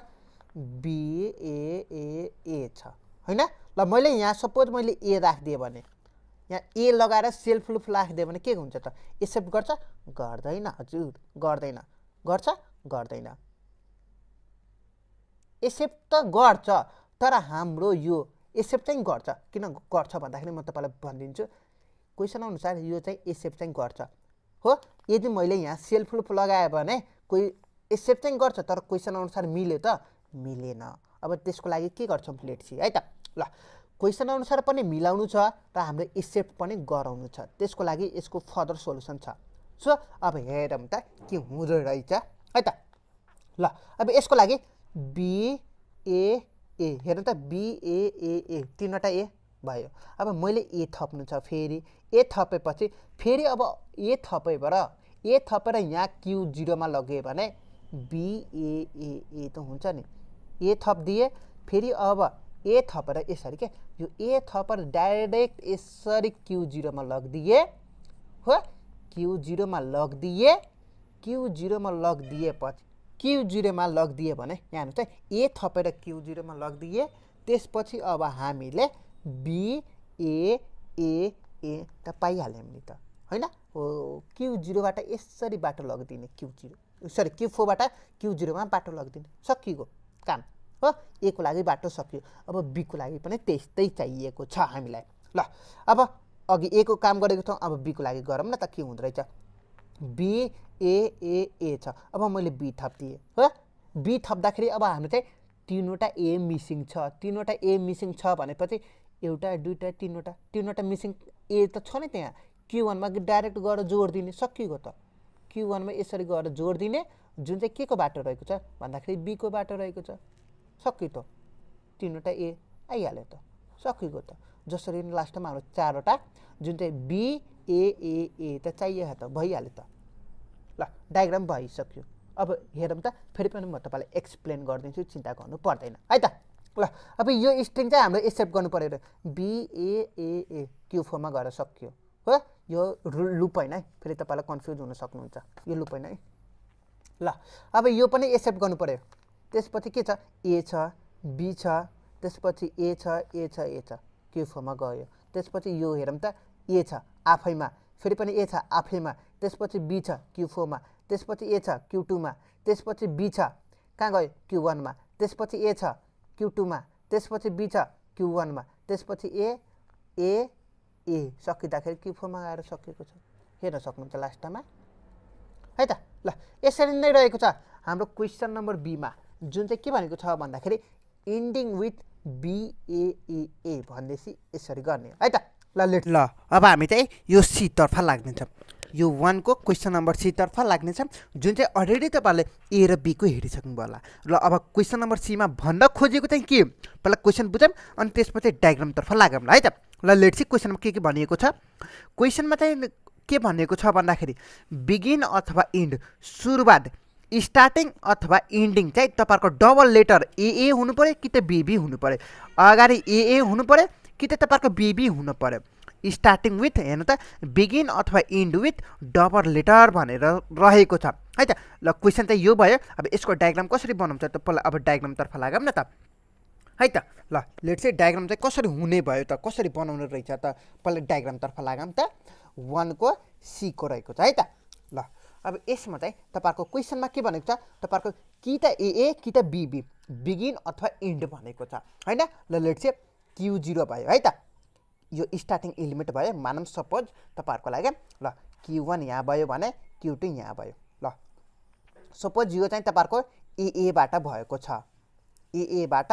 बिएएए छ होइन ल मैले यहाँ सपोज मैले ए राखिदिएँ भने यहाँ ए लगाएर सेल्फ लुफ राखिदियो भने के हुन्छ त एक्सेप्ट गर्छ गर्दैन हजुर गर्दैन गर्छ गर्दैन एक्सेप्ट त गर्छ तर हाम्रो यो एक्सेप्ट चाहिँ गर्छ किन गर्छ भन्दाखेरि म तपाईँलाई भनिदिन्छु क्वेसन अनुसार यो चाहिँ एक्सेप्ट चाहिँ गर्छ हो यदि मैले यहाँ सेल्फ लुफ लगाएँ भने कोही एक्सेप्ट चाहिँ गर्छ तर क्वेसन अनुसार मिल्यो त मिलेन अब त्यसको लागि के गर्छौँ प्लेट है त ल क्वेसन अनुसार पनि मिलाउनु छ र हाम्रो एक्सेप्ट पनि गराउनु छ त्यसको लागि यसको फर्दर सोल्युसन छ सो अब हेरौँ त के हुँदो रहेछ है त ल अब यसको लागि बिएए हेर्नु त बिएए तिनवटा ए भयो अब मैले ए थप्नु छ फेरि ए थपेपछि फेरि अब ए थपेबाट ए थपेर यहाँ क्यु जिरोमा लग्यो भने बिएएए त हुन्छ नि ए थप दिए फेरि अब ए थपेर यसरी के यो ए थपेर डाइरेक्ट यसरी क्यु जिरोमा लगिदिए हो क्यु जिरोमा लगिदिए क्यु जिरोमा लगिदिएपछि क्यु जिरोमा लगिदिए भने यहाँ हेर्नुहोस् है ए थपेर क्यु जिरोमा लगिदिए त्यसपछि अब हामीले बिएए त पाइहाल्यौँ नि त होइन क्यु जिरोबाट यसरी बाटो लगिदिने क्यु जिरो सरी क्यु फोरबाट क्यु जिरोमा बाटो लगिदिने सकिएको काम हो एको लागि बाटो सकियो अब बीको लागि पनि त्यस्तै चाहिएको छ हामीलाई ल अब अघि एको काम गरेको छौँ अब बीको लागि गरौँ न त के हुँदो रहेछ ए छ अब मैले बी थपिदिएँ हो बी थप्दाखेरि अब हाम्रो चाहिँ तिनवटा ए मिसिङ छ तिनवटा ए मिसिङ छ भनेपछि एउटा दुईवटा तिनवटा तिनवटा मिसिङ ए त छ नि त्यहाँ क्युवानमा वानमा डाइरेक्ट गएर जोड दिने सकिएको त क्यु वानमा यसरी गएर जोड दिने जुन चाहिँ के को बाटो रहेको छ भन्दाखेरि बीको बाटो रहेको छ सकियो त तिनवटा ए आइहाल्यो त सकिएको त जसरी लास्टमा हाम्रो चारवटा जुन चाहिँ बी ए ए ए त चाहिएको त भइहाल्यो त ल डायग्राम भइसक्यो अब हेरौँ त फेरि पनि म तपाईँलाई एक्सप्लेन गरिदिन्छु चिन्ता गर्नु पर्दैन है त ल अब यो स्ट्रिङ चाहिँ हाम्रो एक्सेप्ट गर्नु पऱ्यो बिएएए क्यु फोरमा गएर सकियो हो यो लुप होइन है फेरि तपाईँलाई कन्फ्युज हुन सक्नुहुन्छ यो लुप होइन है ल अब यो पनि एक्सेप्ट गर्नु पऱ्यो त्यसपछि के छ ए छ बी छ त्यसपछि ए छ ए छ ए छ क्यु फोरमा गयो त्यसपछि यो हेरौँ त ए छ आफैमा फेरि पनि ए छ आफैमा त्यसपछि बी छ क्यु फोरमा त्यसपछि ए छ क्यु टूमा त्यसपछि बी छ कहाँ गयो क्यु वानमा त्यसपछि ए छ क्यु टूमा त्यसपछि बी छ क्यु वानमा त्यसपछि ए ए ए सकिँदाखेरि के फोरमा आएर सकिएको छ हेर्न सक्नुहुन्छ लास्टमा है त ल यसरी नै रहेको छ हाम्रो क्वेसन नम्बर बीमा जुन चाहिँ के भनेको छ भन्दाखेरि इन्डिङ विथ बिएएए भनेपछि यसरी गर्ने है त ल लेट ल अब हामी चाहिँ यो सीतर्फ लाग्नेछौँ यो वानको क्वेसन नम्बर सीतर्फ लाग्नेछ जुन चाहिँ अलरेडी तपाईँहरूले ए र बीको हेरिसक्नुभयो होला र अब क्वेसन नम्बर सीमा भन्न खोजेको चाहिँ के पहिला क्वेसन बुझौँ अनि त्यसपछि डायग्रामतर्फ लागौँ है त ल लेट्सी क्वेसनमा के के भनिएको छ क्वेसनमा चाहिँ के भनेको छ भन्दाखेरि बिगिन अथवा इन्ड सुरुवात स्टार्टिङ अथवा इन्डिङ चाहिँ तपाईँहरूको डबल लेटर एए हुनु पऱ्यो कि त बिबी हुनु पऱ्यो अगाडि एए हुनु पऱ्यो कि त तपाईँहरूको बिबी हुनु पऱ्यो स्टार्टिङ विथ हेर्नु त बिगिन अथवा इन्ड विथ डबल लेटर भनेर रहेको छ है त ल क्वेसन चाहिँ यो भयो अब यसको डायग्राम कसरी बनाउँछ त पहिला अब डायग्रामतर्फ लागौँ न त है त ल लेट्स चाहिँ डायग्राम चाहिँ कसरी हुने भयो त कसरी बनाउनु रहेछ त पहिला डायग्रामतर्फ लागौँ त वानको सीको रहेको छ है त ल अब यसमा चाहिँ तपाईँहरूको क्वेसनमा के भनेको छ तपाईँहरूको कि त एए कि त बिबी बिगिन अथवा इन्ड भनेको छ होइन ल लेट्स चाहिँ क्यु जिरो भयो है त यो स्टार्टिङ इलिमेन्ट भयो मानौँ सपोज तपाईँहरूको लागि ल क्यु वान यहाँ भयो भने क्यु टू यहाँ भयो ल सपोज यो चाहिँ तपाईँहरूको एएबाट भएको छ एएबाट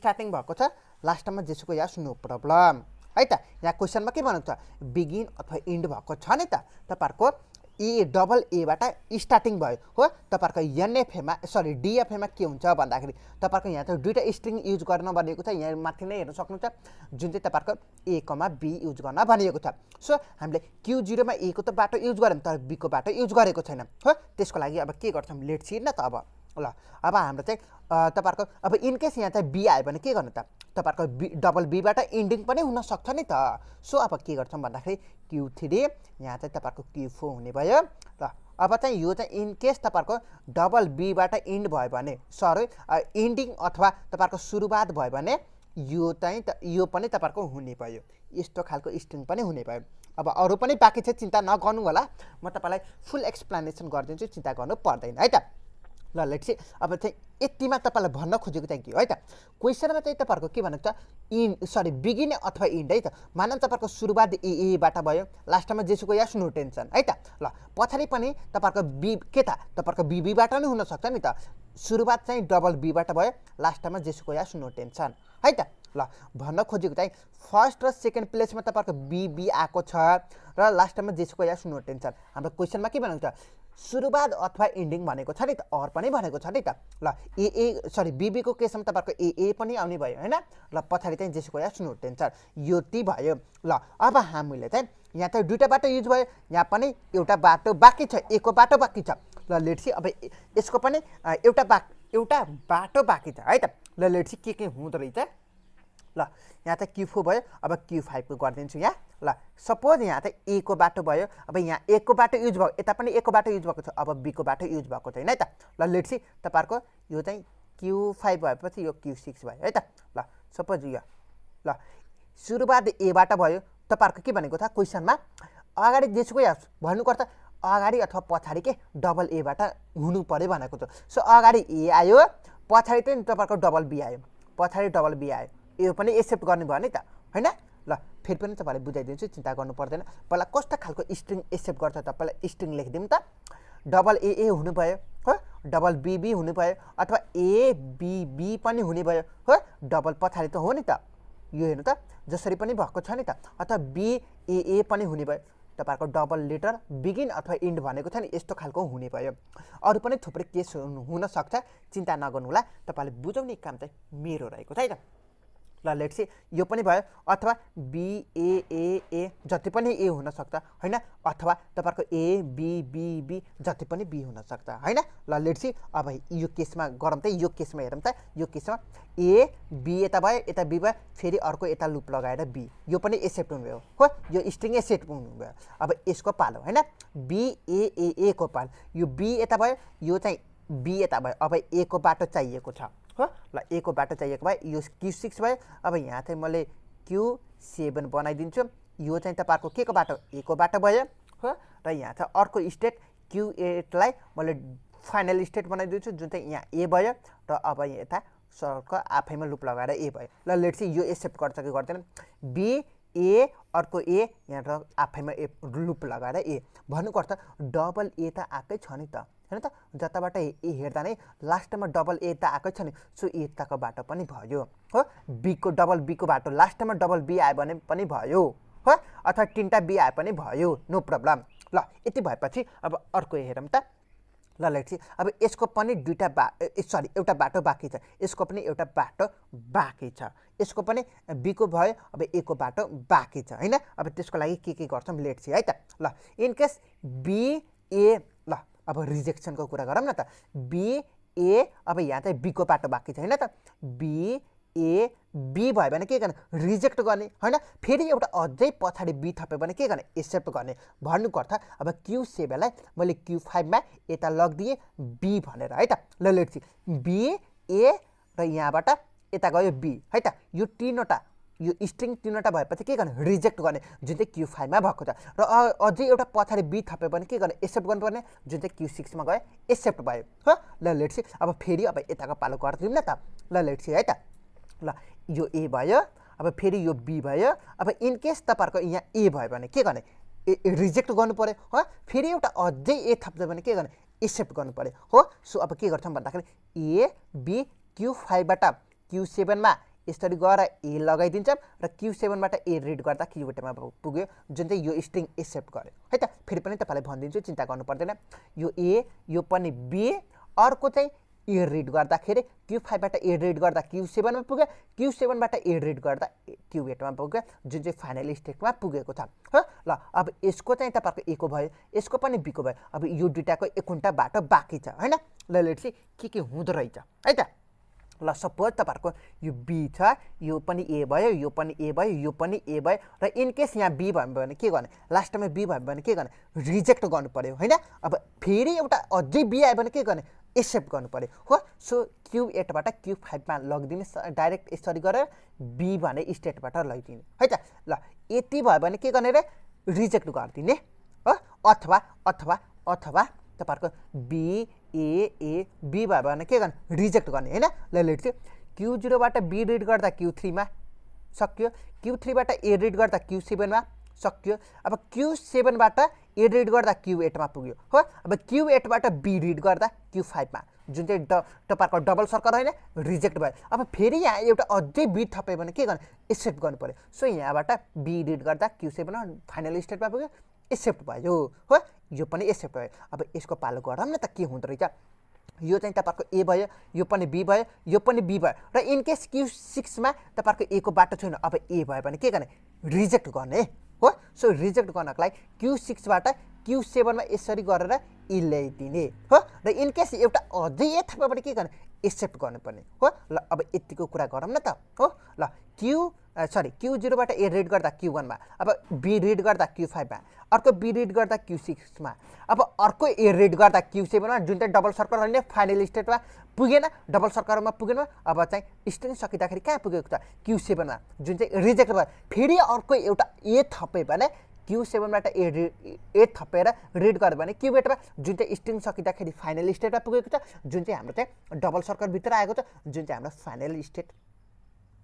स्टार्टिङ भएको छ लास्टमा जेसुको यहाँ सुनो प्रब्लम है त यहाँ क्वेसनमा के भनेको छ बिगिन अथवा इन्ड भएको छ नि त तपाईँहरूको ए डबल एबाट स्टार्टिङ भयो हो तपाईँहरूको एनएफएमा सरी डिएफएमा के हुन्छ भन्दाखेरि तपाईँहरूको यहाँ त दुइटा स्ट्रिङ युज गर्न भनिएको छ यहाँ माथि नै हेर्न सक्नुहुन्छ जुन चाहिँ तपाईँहरूको ए बी युज गर्न भनिएको छ सो हामीले क्यु जिरोमा एको e त बाटो युज गऱ्यौँ तर बीको बाटो युज गरेको छैन हो त्यसको लागि अब के गर्छौँ लेट छिर्न त अब ल अब हाम्रो चाहिँ तपाईँहरूको अब इनकेस यहाँ चाहिँ बी आयो भने के गर्नु त तपाईँहरूको बी डबल बीबाट इन्डिङ पनि हुनसक्छ नि त सो अब के गर्छौँ भन्दाखेरि क्यु थ्री यहाँ चाहिँ तपाईँहरूको क्यु फोर हुने भयो र अब चाहिँ यो चाहिँ इनकेस तपाईँहरूको डबल बीबाट इन्ड भयो भने सरी इन्डिङ अथवा तपाईँहरूको सुरुवात भयो भने यो चाहिँ यो पनि तपाईँहरूको हुने भयो यस्तो खालको स्ट्रिङ पनि हुने भयो अब अरू पनि बाँकी छ चिन्ता नगर्नु होला म तपाईँलाई फुल एक्सप्लेनेसन गरिदिन्छु चिन्ता गर्नु पर्दैन है त ल सी अब चाहिँ यतिमा तपाईँलाई भन्न खोजेको चाहिँ के हो है त क्वेसनमा चाहिँ तपाईँहरूको के भनेको त इन्ड सरी बिगिन अथवा इन्ड है त मानव तपाईँहरूको सुरुवात एबाट भयो लास्टमा जेसुको यास नो टेन्सन है त ल पछाडि पनि तपाईँहरूको बी के त तपाईँहरूको बिबीबाट नै हुनसक्छ नि त सुरुवात चाहिँ डबल बीबाट भयो लास्टमा जेसुको यास नो टेन्सन है त ल भन्न खोजेको चाहिँ फर्स्ट र सेकेन्ड प्लेसमा तपाईँहरूको बिबी आएको छ र लास्टमा जेसुको यास नो टेन्सन हाम्रो क्वेसनमा के भनेको छ सुरुवात अथवा इन्डिङ भनेको छ नि त अर पनि भनेको छ नि त ल ए ए सरी बिबीको केसमा तपाईँको ए ए पनि आउने भयो होइन ल पछाडि चाहिँ जेसुको या सुन्नु टेन्सर यो ती भयो ल अब हामीले चाहिँ यहाँ त दुइटा बाटो युज भयो यहाँ पनि एउटा बाटो बाँकी छ एकको बाटो बाँकी छ ल लेट्सी अब यसको पनि एउटा बा एउटा बाटो बाँकी छ है त ल लेट्सी के के हुँदो रहेछ ल यहाँ त क्यु फोर भयो अब क्यु फाइभको गरिदिन्छु यहाँ ल सपोज यहाँ त ए को बाटो भयो अब यहाँ ए को बाटो युज भयो यता पनि ए बाटो युज भएको छ अब बीको बाटो युज भएको छैन है त ल लेट्सी तपाईँहरूको यो चाहिँ क्यु फाइभ भएपछि यो क्यु सिक्स भयो है त ल सपोज यो ल सुरुवात एबाट भयो तपाईँहरूको के भनेको छ क्वेसनमा अगाडि जेसुकै हाल्छ भन्नुपर्छ अगाडि अथवा पछाडि के डबल एबाट हुनु पऱ्यो भनेको छ सो अगाडि ए आयो पछाडि चाहिँ तपाईँहरूको डबल बी आयो पछाडि डबल बी आयो यो पनि एक्सेप्ट गर्नुभयो नि त होइन ल फेरि पनि तपाईँलाई बुझाइदिन्छु चिन्ता गर्नु पर्दैन पहिला कस्तो खालको स्ट्रिङ एक्सेप्ट गर्छ तपाईँलाई स्ट्रिङ लेखिदिउँ त डबल एए हुनु भयो हो डबल बिबी हुनु भयो अथवा एबिबी पनि हुने भयो हो डबल पछाडि त हो नि त यो हेर्नु त जसरी पनि भएको छ नि त अथवा बिएए पनि हुने भयो तपाईँहरूको डबल लेटर बिगिन अथवा इन्ड भनेको छ नि यस्तो खालको हुने भयो अरू पनि थुप्रै केस हुनसक्छ चिन्ता नगर्नु होला तपाईँले बुझाउने काम चाहिँ मेरो रहेको छ है त ल लेट सी यो पनि भयो अथवा बिएएए जति पनि ए हुनसक्छ होइन अथवा ए बी बी बी जति पनि बी हुनसक्छ होइन ल लेट सी अब यो केसमा गरौँ त यो केसमा हेरौँ त यो केसमा ए बी यता भयो यता बी भयो फेरि अर्को यता लुप लगाएर बी यो पनि एसेप्ट हुनुभयो हो यो स्ट्रिङ सेट हुनुभयो अब यसको पालो होइन को पाल यो बी यता भयो यो चाहिँ बी यता भयो अब ए को बाटो चाहिएको छ भयो ल एको बाटो चाहिएको भए यो क्यु सिक्स भयो अब यहाँ चाहिँ मैले क्यु सेभेन बनाइदिन्छु यो चाहिँ तपाईँहरूको के को बाटो एको बाटो भयो हो र यहाँ चाहिँ अर्को स्टेट क्यु एटलाई मैले फाइनल स्टेट बनाइदिन्छु जुन चाहिँ यहाँ ए भयो र अब यता सरको आफैमा लुप लगाएर ए भयो ल लेट चाहिँ यो एक्सेप्ट गर्छ कि गर्दैन बी ए अर्को ए यहाँ र आफैमा ए लुप लगाएर ए भन्नुपर्छ डबल ए त आएकै छ नि त होइन त जताबाट ए हेर्दा नै लास्टमा डबल ए त आएकै छ नि सो ए तको बाटो पनि भयो हो बीको डबल बीको बाटो लास्टमा डबल बी आयो भने पनि भयो हो अथवा तिनवटा बी आए पनि भयो नो प्रब्लम ल यति भएपछि अब अर्को हेरौँ त ल लेट्सी अब यसको पनि दुईवटा बा सरी एउटा बाटो बाँकी छ यसको पनि एउटा बाटो बाँकी छ यसको पनि बीको भयो अब ए को बाटो बाँकी छ होइन अब त्यसको लागि के के गर्छौँ लेट्छ है त ल इनकेस बी ए अब रिजेक्सनको कुरा गरौँ न त बी ए अब यहाँ चाहिँ बीको पाटो बाँकी छ होइन त बी ए बी भयो भने के गर्ने रिजेक्ट गर्ने होइन फेरि एउटा अझै पछाडि बी थप्यो भने के गर्ने एक्सेप्ट गर्ने भन्नुको अर्थ अब क्यु सेभेनलाई मैले क्यु फाइभमा यता लगिदिएँ बी भनेर है त ल लेट्छु बी ए र यहाँबाट यता गयो बी है त यो तिनवटा यो स्ट्रिङ तिनवटा भएपछि के गर्ने रिजेक्ट गर्ने जुन चाहिँ क्यु फाइभमा भएको छ र अझै एउटा पछाडि बी थप्यो भने के गर्ने एक्सेप्ट गर्नुपर्ने जुन चाहिँ क्यु सिक्समा गयो एक्सेप्ट भयो हो ल सी अब फेरि अब यताको पालो गरिदिउँ न त ल सी है त ल यो ए भयो अब फेरि यो बी भयो अब इनकेस तपाईँहरूको यहाँ ए भयो भने के गर्ने ए रिजेक्ट गर्नु पऱ्यो हो फेरि एउटा अझै ए थप्दै भने के गर्ने एक्सेप्ट गर्नु पऱ्यो हो सो अब के गर्छौँ भन्दाखेरि ए बी क्यु फाइभबाट क्यु सेभेनमा यसरी गएर ए लगाइदिन्छौँ र क्यु सेभेनबाट ए रिड गर्दा क्युबेटमा पुग्यो जुन चाहिँ यो स्ट्रिङ एक्सेप्ट गर्यो है त फेरि पनि तपाईँलाई भनिदिन्छु चिन्ता गर्नु पर्दैन यो ए यो पनि बी अर्को चाहिँ ए रिड गर्दाखेरि क्यु फाइभबाट ए रिड गर्दा क्यु सेभेनमा पुग्यो क्यु सेभेनबाट ए रिड गर्दा क्यु एटमा पुग्यो जुन चाहिँ फाइनल स्टेटमा पुगेको छ हो ल अब यसको चाहिँ तपाईँको एको भयो यसको पनि बीको भयो अब यो दुइटाको एकुन्टा बाटो बाँकी छ होइन ल लेट्सी के के हुँदो रहेछ है त ल सपोज तपाईँहरूको यो बी छ यो पनि ए भयो यो पनि ए भयो यो पनि ए भयो र इनकेस यहाँ बी भयो भने के गर्ने लास्टमा बी भयो भने के गर्ने रिजेक्ट गर्नु पऱ्यो होइन अब फेरि एउटा अझै बी आयो भने के गर्ने एक्सेप्ट गर्नु पऱ्यो हो सो क्यु एटबाट क्यु फाइभमा लगिदिने डाइरेक्ट यसरी गरेर बी भने स्टेटबाट लगिदिने है त ल यति भयो भने के गर्ने रे रिजेक्ट गरिदिने हो अथवा अथवा अथवा तपाईँहरूको बी ए ए बी भयो भने के गर्ने रिजेक्ट गर्ने होइन ल लेट थियो क्यु जिरोबाट बी रिड गर्दा क्यु थ्रीमा सक्यो क्यु थ्रीबाट ए रिड गर्दा क्यु सेभेनमा सक्यो अब क्यु सेभेनबाट ए रिड गर्दा क्यु एटमा पुग्यो हो अब क्यु एटबाट बी रिड गर्दा क्यु फाइभमा जुन चाहिँ ड तपाईँहरूको डबल सर्कल होइन रिजेक्ट भयो अब फेरि यहाँ एउटा अझै बी थप्यो भने के गर्ने एक्सेप्ट गर्नु पऱ्यो सो यहाँबाट बी रिड गर्दा क्यु सेभेन फाइनल स्टेटमा पुग्यो एक्सेप्ट भयो हो यो पनि एक्सेप्ट भयो अब यसको पालो गरौँ न त के हुँदो रहेछ यो चाहिँ तपाईँको ए भयो यो पनि बी भयो यो पनि बी भयो र इनकेस क्यु सिक्समा तपाईँको एको बाटो छैन अब ए भयो भने के गर्ने रिजेक्ट गर्ने हो सो रिजेक्ट गर्नको लागि क्यु सिक्सबाट क्यु सेभेनमा यसरी गरेर इ e ल्याइदिने हो र इनकेस एउटा अझै ए के गर्ने एक्सेप्ट गर्नुपर्ने हो ल अब यतिको कुरा गरौँ न त हो ल क्यु सरी क्यु जिरोबाट ए रिड गर्दा क्यु वानमा अब बी रिड गर्दा क्यु फाइभमा अर्को बी रिड गर्दा क्यु सिक्समा अब अर्को ए रिड गर्दा क्यु सेभेनमा जुन चाहिँ डबल सर्कल होइन फाइनल स्टेटमा पुगेन डबल सर्कलमा पुगेन अब चाहिँ स्टेट सकिँदाखेरि कहाँ पुगेको छ क्यु सेभेनमा जुन चाहिँ रिजेक्ट भयो फेरि अर्को एउटा ए थप्यो भने क्यु सेभेनबाट ए ए थपेर रिड गर्यो भने क्यु एटमा जुन चाहिँ स्ट्रिङ सकिँदाखेरि फाइनल स्टेटमा पुगेको छ जुन चाहिँ हाम्रो चाहिँ डबल सर्कलभित्र आएको छ जुन चाहिँ हाम्रो फाइनल स्टेट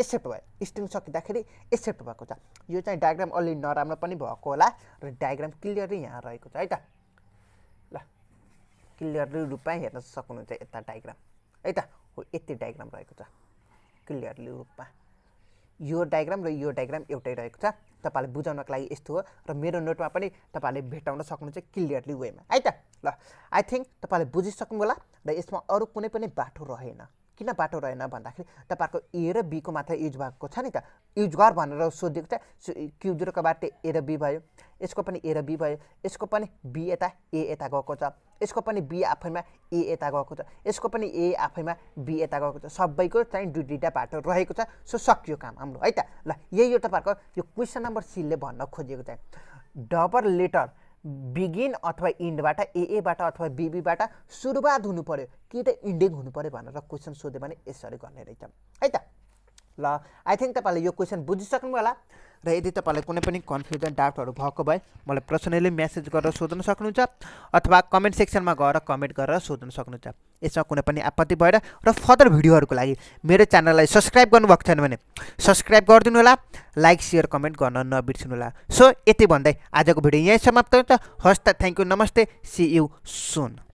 एक्सेप्ट भयो स्ट्रिङ सकिँदाखेरि एक्सेप्ट भएको छ यो चाहिँ डायग्राम अलि नराम्रो पनि भएको होला र डायग्राम क्लियरली यहाँ रहेको छ है त ल क्लियरली रूपमा हेर्न सक्नुहुन्छ यता डायग्राम है त हो यति डायग्राम रहेको छ क्लियरली रूपमा यो डायग्राम र यो डायग्राम एउटै रहेको छ तपाईँले बुझाउनको लागि यस्तो हो र मेरो नोटमा पनि तपाईँले भेटाउन सक्नुहुन्छ क्लियरली वेमा है त ल आई थिङ्क तपाईँले बुझिसक्नु होला र यसमा अरू कुनै पनि बाटो रहेन किन बाटो रहेन भन्दाखेरि तपाईँहरूको ए र बीको मात्र युज भएको छ नि त युज गर भनेर सोधेको छ क्यु जिरोको बाटो ए र बी भयो यसको पनि ए र बी भयो यसको पनि बी यता ए यता गएको छ यसको पनि बी आफैमा ए यता गएको छ यसको पनि ए आफैमा बी यता गएको छ सबैको चाहिँ दुई दुईवटा बाटो रहेको छ सो सकियो काम हाम्रो है त ल यही हो तपाईँहरूको यो क्वेसन नम्बर सीले भन्न खोजेको चाहिँ डबल लेटर बिगिन अथवा इन्डबाट एएबाट अथवा बिबीबाट सुरुवात हुनु पऱ्यो कि त इन्डिङ हुनु पऱ्यो भनेर क्वेसन सोध्यो भने यसरी गर्ने रहेछ है त ल आई थिङ्क तपाईँले यो क्वेसन बुझिसक्नु होला र यदि तपाईँलाई कुनै पनि कन्फ्युजन डाउटहरू भएको भए मलाई पर्सनली म्यासेज गरेर सोध्न सक्नुहुन्छ अथवा कमेन्ट सेक्सनमा गएर कमेन्ट गरेर सोध्न सक्नुहुन्छ यसमा कुनै पनि आपत्ति भएर र फर्दर भिडियोहरूको लागि मेरो च्यानललाई सब्सक्राइब गर्नुभएको छैन भने सब्सक्राइब गरिदिनु होला लाइक सेयर कमेन्ट गर्न नबिर्सिनु होला सो यति भन्दै आजको भिडियो यहीँ समाप्त हुन्छ हस् त थ्याङ्क यू नमस्ते सी यु सुन